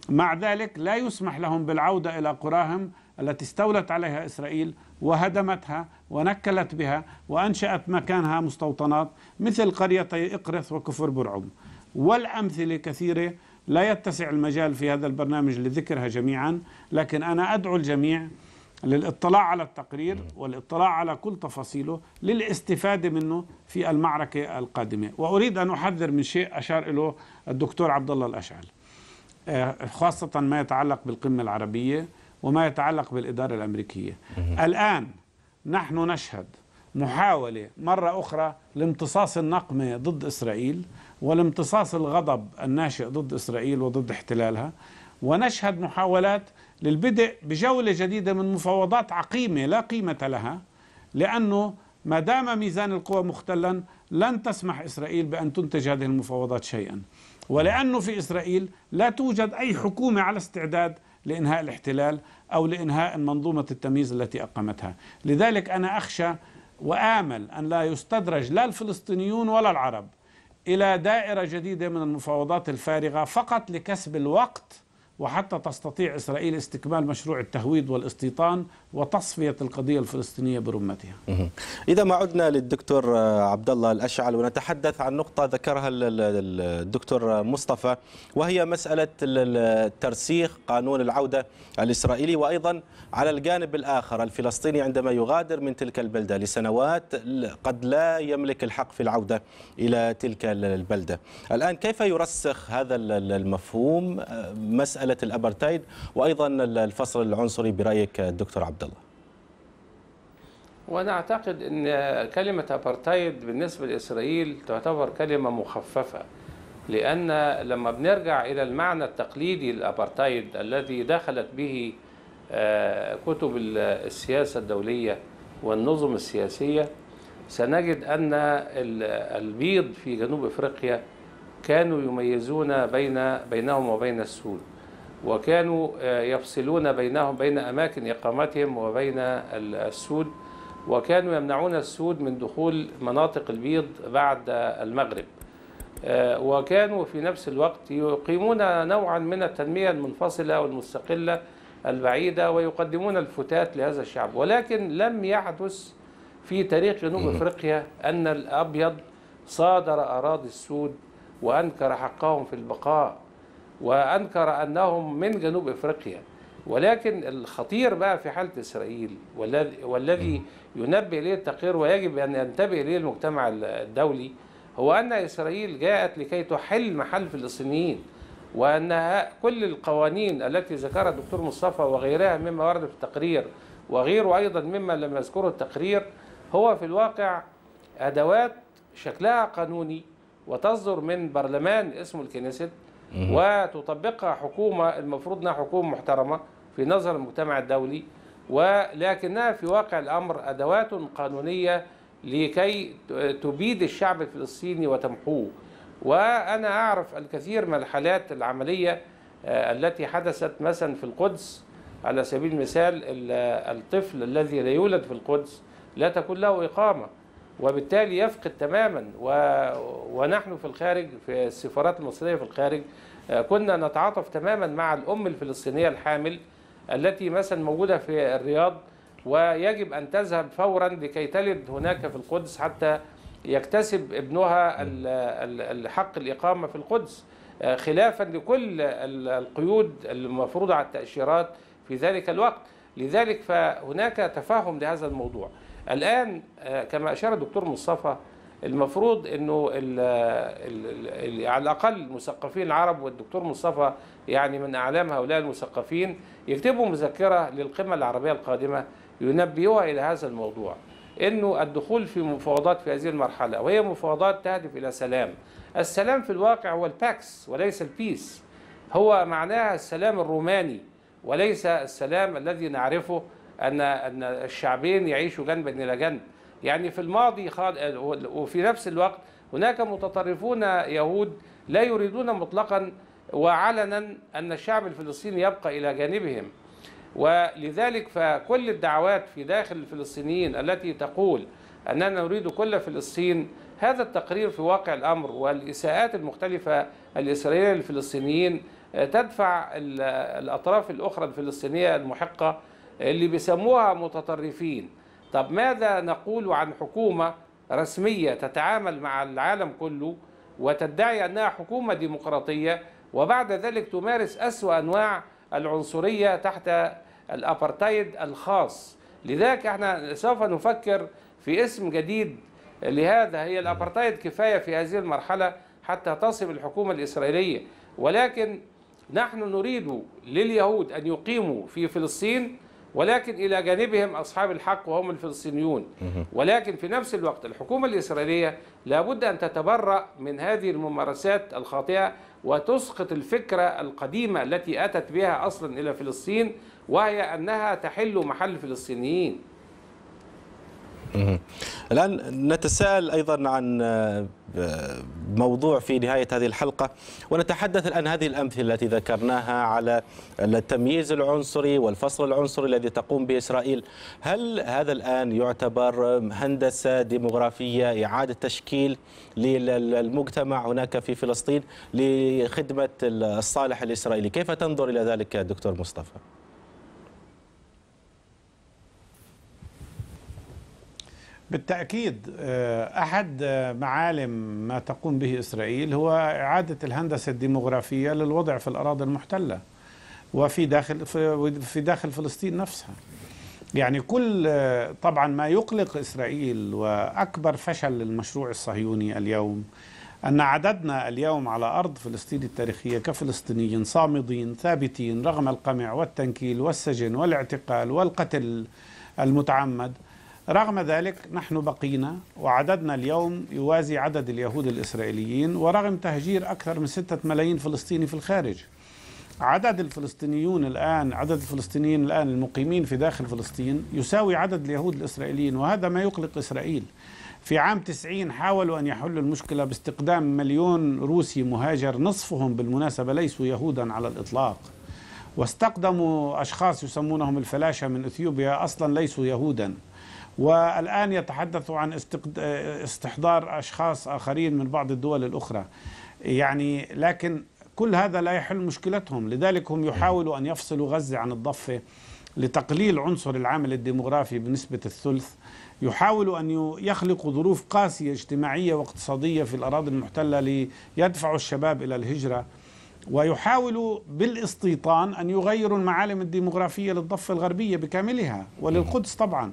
مع ذلك لا يسمح لهم بالعودة إلى قراهم التي استولت عليها إسرائيل وهدمتها ونكلت بها وأنشأت مكانها مستوطنات مثل قريتي إقرث وكفر برعم والأمثلة كثيرة لا يتسع المجال في هذا البرنامج لذكرها جميعا لكن أنا أدعو الجميع للاطلاع على التقرير والاطلاع على كل تفاصيله للاستفادة منه في المعركة القادمة وأريد أن أحذر من شيء أشار اله الدكتور عبد الله الأشعل آه، خاصة ما يتعلق بالقمة العربية وما يتعلق بالإدارة الأمريكية الآن نحن نشهد محاولة مرة أخرى لامتصاص النقمة ضد إسرائيل والامتصاص الغضب الناشئ ضد إسرائيل وضد احتلالها ونشهد محاولات للبدء بجولة جديدة من مفاوضات عقيمة لا قيمة لها لأنه ما دام ميزان القوى مختلا لن تسمح إسرائيل بأن تنتج هذه المفاوضات شيئا ولأنه في إسرائيل لا توجد أي حكومة على استعداد لإنهاء الاحتلال أو لإنهاء منظومة التمييز التي أقامتها لذلك أنا أخشى وآمل أن لا يستدرج لا الفلسطينيون ولا العرب إلى دائرة جديدة من المفاوضات الفارغة فقط لكسب الوقت وحتى تستطيع إسرائيل استكمال مشروع التهويد والاستيطان وتصفية القضية الفلسطينية برمتها إذا ما عدنا للدكتور آه، عبد الله الأشعل ونتحدث عن نقطة ذكرها الدكتور مصطفى وهي مسألة ترسيخ قانون العودة الإسرائيلي وأيضا على الجانب الآخر الفلسطيني عندما يغادر من تلك البلدة لسنوات قد لا يملك الحق في العودة إلى تلك البلدة الآن كيف يرسخ هذا المفهوم آه، مسألة مساله الابرتايد وايضا الفصل العنصري برايك الدكتور عبد الله وانا اعتقد ان كلمه ابرتايد بالنسبه لاسرائيل تعتبر كلمه مخففه لان لما بنرجع الى المعنى التقليدي للابرتايد الذي دخلت به آه، كتب السياسه الدوليه والنظم السياسيه سنجد ان البيض في جنوب افريقيا كانوا يميزون بين بينهم وبين السود وكانوا آه، يفصلون بينهم بين أماكن إقامتهم وبين السود وكانوا يمنعون السود من دخول مناطق البيض بعد المغرب آه، وكانوا في نفس الوقت يقيمون نوعا من التنمية المنفصلة والمستقلة البعيدة ويقدمون الفتات لهذا الشعب ولكن لم يحدث في تاريخ جنوب افريقيا ان الابيض صادر اراضي السود وانكر حقهم في البقاء وأنكر أنهم من جنوب إفريقيا ولكن الخطير بقى في حالة إسرائيل والذي ينبه إليه التقرير ويجب أن ينتبه إليه المجتمع الدولي هو أن إسرائيل جاءت لكي تحل محل فلسطينيين وأن كل القوانين التي ذكرها الدكتور مصطفى وغيرها مما ورد في التقرير وغيره أيضا مما لم يذكره التقرير هو في الواقع أدوات شكلها قانوني وتصدر من برلمان اسمه الكنيست وتطبقها حكومة المفروض أنها حكومة محترمة في نظر المجتمع الدولي ولكنها في واقع الأمر أدوات قانونية لكي تبيد الشعب الفلسطيني وتمحوه وأنا أعرف الكثير من الحالات العملية آه، التي حدثت مثلا في القدس على سبيل المثال الطفل الذي لا يولد في القدس لا تكون له إقامة وبالتالي يفقد تماما و... ونحن في الخارج في السفارات المصرية في الخارج آه، كنا نتعاطف تماما مع الأم الفلسطينية الحامل التي مثلا موجودة في الرياض ويجب أن تذهب فورا لكي تلد هناك في القدس حتى يكتسب ابنها الحق الإقامة في القدس آه، خلافا لكل القيود المفروضة على التأشيرات في ذلك الوقت لذلك فهناك تفاهم لهذا الموضوع الآن آه، كما أشار الدكتور مصطفى المفروض انه ال الـ الـ على الاقل المثقفين العرب والدكتور مصطفى يعني من اعلام هؤلاء المثقفين يكتبوا مذكره للقمه العربيه القادمه ينبهوها الى هذا الموضوع انه الدخول في مفاوضات في هذه المرحله وهي مفاوضات تهدف الى سلام السلام في الواقع هو الباكس وليس البيس هو معناها السلام الروماني وليس السلام الذي نعرفه ان ان الشعبين يعيشوا جنبا الى جنب يعني في الماضي وفي نفس الوقت هناك متطرفون يهود لا يريدون مطلقا وعلنا ان الشعب الفلسطيني يبقى الى جانبهم ولذلك فكل الدعوات في داخل الفلسطينيين التي تقول اننا نريد كل فلسطين هذا التقرير في واقع الامر والاساءات المختلفه الاسرائيليه للفلسطينيين تدفع الاطراف الاخرى الفلسطينيه المحقه اللي بيسموها متطرفين طب ماذا نقول عن حكومة رسمية تتعامل مع العالم كله وتدعي أنها حكومة ديمقراطية وبعد ذلك تمارس أسوأ أنواع العنصرية تحت الأبرتايد الخاص لذلك احنا سوف نفكر في اسم جديد لهذا هي الأبرتايد كفاية في هذه المرحلة حتى تصب الحكومة الإسرائيلية ولكن نحن نريد لليهود أن يقيموا في فلسطين ولكن إلى جانبهم أصحاب الحق وهم الفلسطينيون ولكن في نفس الوقت الحكومة الإسرائيلية لابد أن تتبرأ من هذه الممارسات الخاطئة وتسقط الفكرة القديمة التي أتت بها أصلا إلى فلسطين وهي أنها تحل محل الفلسطينيين الآن نتساءل أيضا عن آه، موضوع في نهاية هذه الحلقة ونتحدث الآن هذه الأمثلة التي ذكرناها على التمييز العنصري والفصل العنصري الذي تقوم به إسرائيل هل هذا الآن يعتبر هندسة ديمغرافية إعادة تشكيل للمجتمع هناك في فلسطين لخدمة الصالح الإسرائيلي كيف تنظر إلى ذلك دكتور مصطفى؟ بالتأكيد آه، أحد آه، معالم ما تقوم به إسرائيل هو إعادة الهندسة الديموغرافية للوضع في الأراضي المحتلة وفي داخل في داخل فلسطين نفسها يعني كل آه، طبعا ما يقلق إسرائيل وأكبر فشل للمشروع الصهيوني اليوم أن عددنا اليوم على أرض فلسطين التاريخية كفلسطينيين صامدين ثابتين رغم القمع والتنكيل والسجن والاعتقال والقتل المتعمد رغم ذلك نحن بقينا وعددنا اليوم يوازي عدد اليهود الإسرائيليين ورغم تهجير أكثر من ستة ملايين فلسطيني في الخارج عدد الفلسطينيون الآن عدد الفلسطينيين الآن المقيمين في داخل فلسطين يساوي عدد اليهود الإسرائيليين وهذا ما يقلق إسرائيل في عام 90 حاولوا أن يحلوا المشكلة باستقدام مليون روسي مهاجر نصفهم بالمناسبة ليسوا يهودا على الإطلاق واستقدموا أشخاص يسمونهم الفلاشة من إثيوبيا أصلا ليسوا يهودا والآن يتحدث عن استحضار أشخاص آخرين من بعض الدول الأخرى يعني لكن كل هذا لا يحل مشكلتهم لذلك هم يحاولوا أن يفصلوا غزة عن الضفة لتقليل عنصر العامل الديمغرافي بنسبة الثلث يحاولوا أن يخلقوا ظروف قاسية اجتماعية واقتصادية في الأراضي المحتلة ليدفعوا الشباب إلى الهجرة ويحاولوا بالاستيطان أن يغيروا المعالم الديمغرافية للضفة الغربية بكاملها وللقدس طبعاً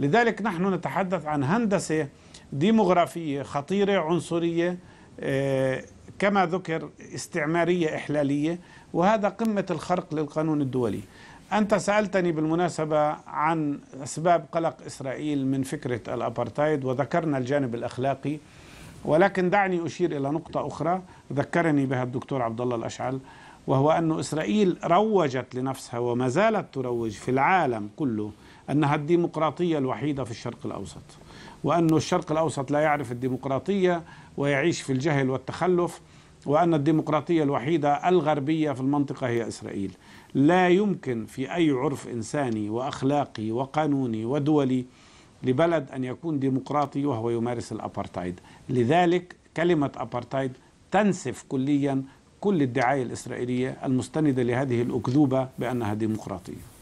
لذلك نحن نتحدث عن هندسة ديموغرافية خطيرة عنصرية آه، كما ذكر استعمارية إحلالية وهذا قمة الخرق للقانون الدولي أنت سألتني بالمناسبة عن أسباب قلق إسرائيل من فكرة الأبرتايد وذكرنا الجانب الأخلاقي ولكن دعني أشير إلى نقطة أخرى ذكرني بها الدكتور عبد الله الأشعل وهو أن إسرائيل روجت لنفسها وما زالت تروج في العالم كله أنها الديمقراطية الوحيدة في الشرق الأوسط وأن الشرق الأوسط لا يعرف الديمقراطية ويعيش في الجهل والتخلف وأن الديمقراطية الوحيدة الغربية في المنطقة هي إسرائيل لا يمكن في أي عرف إنساني وأخلاقي وقانوني ودولي لبلد أن يكون ديمقراطي وهو يمارس الأبارتايد لذلك كلمة أبارتايد تنسف كليا كل الدعاية الإسرائيلية المستندة لهذه الأكذوبة بأنها ديمقراطية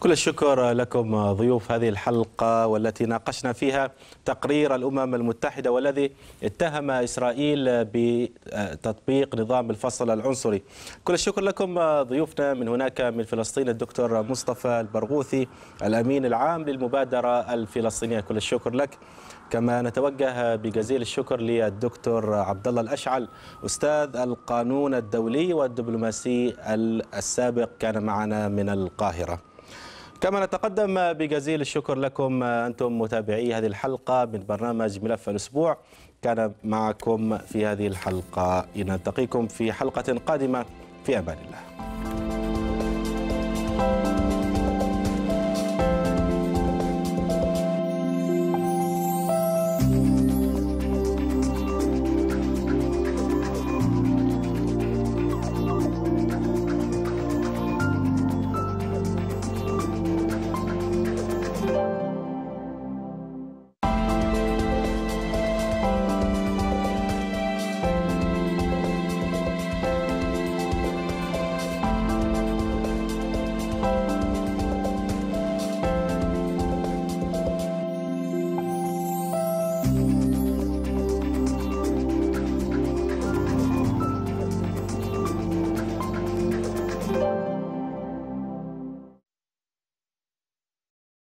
كل الشكر لكم ضيوف هذه الحلقة والتي ناقشنا فيها تقرير الأمم المتحدة والذي اتهم إسرائيل بتطبيق نظام الفصل العنصري كل الشكر لكم ضيوفنا من هناك من فلسطين الدكتور مصطفى البرغوثي الأمين العام للمبادرة الفلسطينية كل الشكر لك كما نتوجه بجزيل الشكر للدكتور عبد الله الاشعل استاذ القانون الدولي والدبلوماسي السابق كان معنا من القاهره كما نتقدم بجزيل الشكر لكم أنتم متابعي هذه الحلقة من برنامج ملف الأسبوع كان معكم في هذه الحلقة نلتقيكم في حلقة قادمة في أمان الله